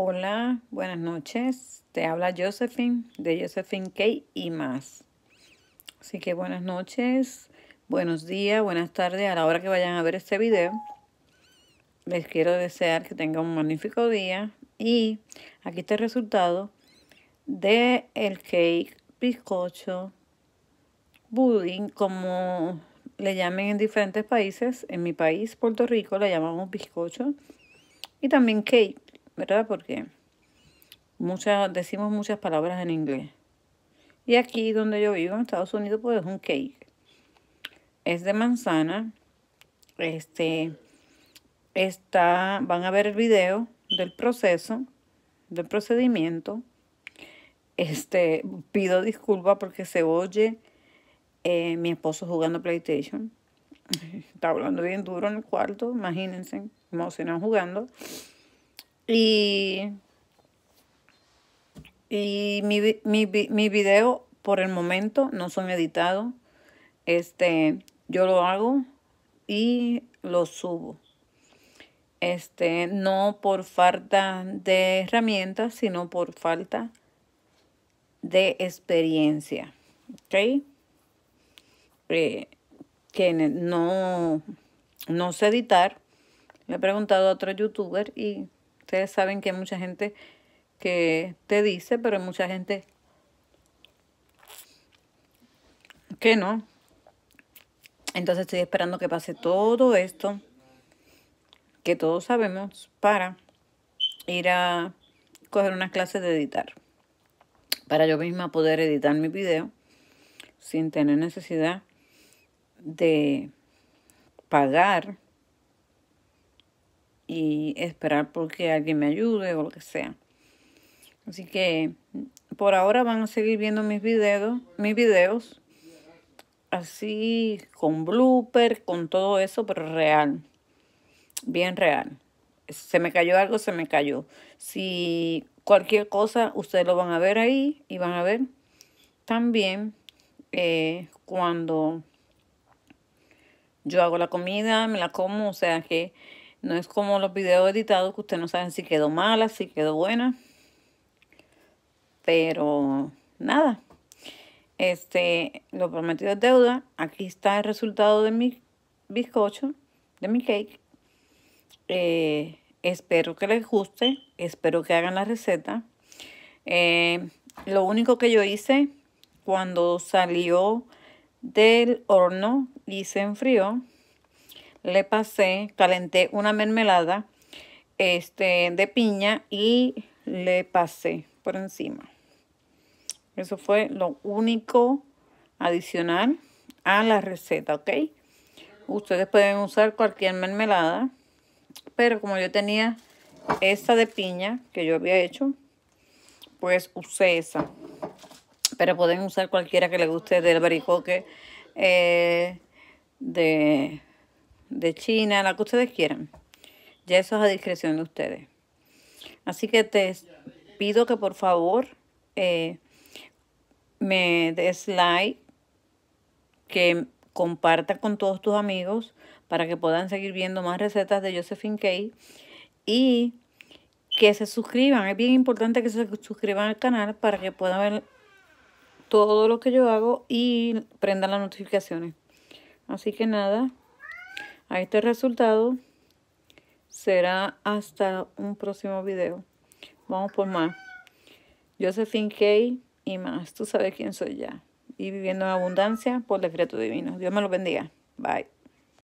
Hola, buenas noches. Te habla Josephine de Josephine cake y más. Así que buenas noches, buenos días, buenas tardes a la hora que vayan a ver este video. Les quiero desear que tengan un magnífico día y aquí está el resultado de el cake, bizcocho, pudding, como le llamen en diferentes países. En mi país, Puerto Rico, le llamamos bizcocho y también cake. ¿verdad? Porque muchas, decimos muchas palabras en inglés. Y aquí donde yo vivo, en Estados Unidos, pues es un cake. Es de manzana. Este está, van a ver el video del proceso, del procedimiento. Este, pido disculpas porque se oye eh, mi esposo jugando PlayStation. Está hablando bien duro en el cuarto, imagínense, emocionado jugando. Y, mi, mi, video por el momento no son editados. Este, yo lo hago y lo subo. Este, no por falta de herramientas, sino por falta de experiencia. ¿Ok? Eh, que no, no sé editar. Le he preguntado a otro youtuber y Ustedes saben que hay mucha gente que te dice, pero hay mucha gente que no. Entonces estoy esperando que pase todo esto que todos sabemos para ir a coger unas clases de editar. Para yo misma poder editar mi video sin tener necesidad de pagar y esperar porque alguien me ayude o lo que sea. Así que por ahora van a seguir viendo mis videos, mis videos así con blooper, con todo eso, pero real, bien real. Se me cayó algo, se me cayó. Si cualquier cosa, ustedes lo van a ver ahí y van a ver también eh, cuando yo hago la comida, me la como, o sea que no es como los videos editados que ustedes no saben si quedó mala, si quedó buena. Pero nada. Este, lo prometido es deuda. Aquí está el resultado de mi bizcocho, de mi cake. Eh, espero que les guste. Espero que hagan la receta. Eh, lo único que yo hice cuando salió del horno y se enfrió le pasé, calenté una mermelada este, de piña y le pasé por encima. Eso fue lo único adicional a la receta, ¿ok? Ustedes pueden usar cualquier mermelada, pero como yo tenía esta de piña que yo había hecho, pues usé esa. Pero pueden usar cualquiera que les guste del baricoque, eh, de de China, la que ustedes quieran. Ya eso es a discreción de ustedes. Así que te pido que por favor eh, me des like, que comparta con todos tus amigos para que puedan seguir viendo más recetas de Josephine Kay y que se suscriban. Es bien importante que se suscriban al canal para que puedan ver todo lo que yo hago y prendan las notificaciones. Así que nada, a este resultado será hasta un próximo video. Vamos por más. Josephine Kay y más. Tú sabes quién soy ya. Y viviendo en abundancia por el decreto divino. Dios me lo bendiga. Bye.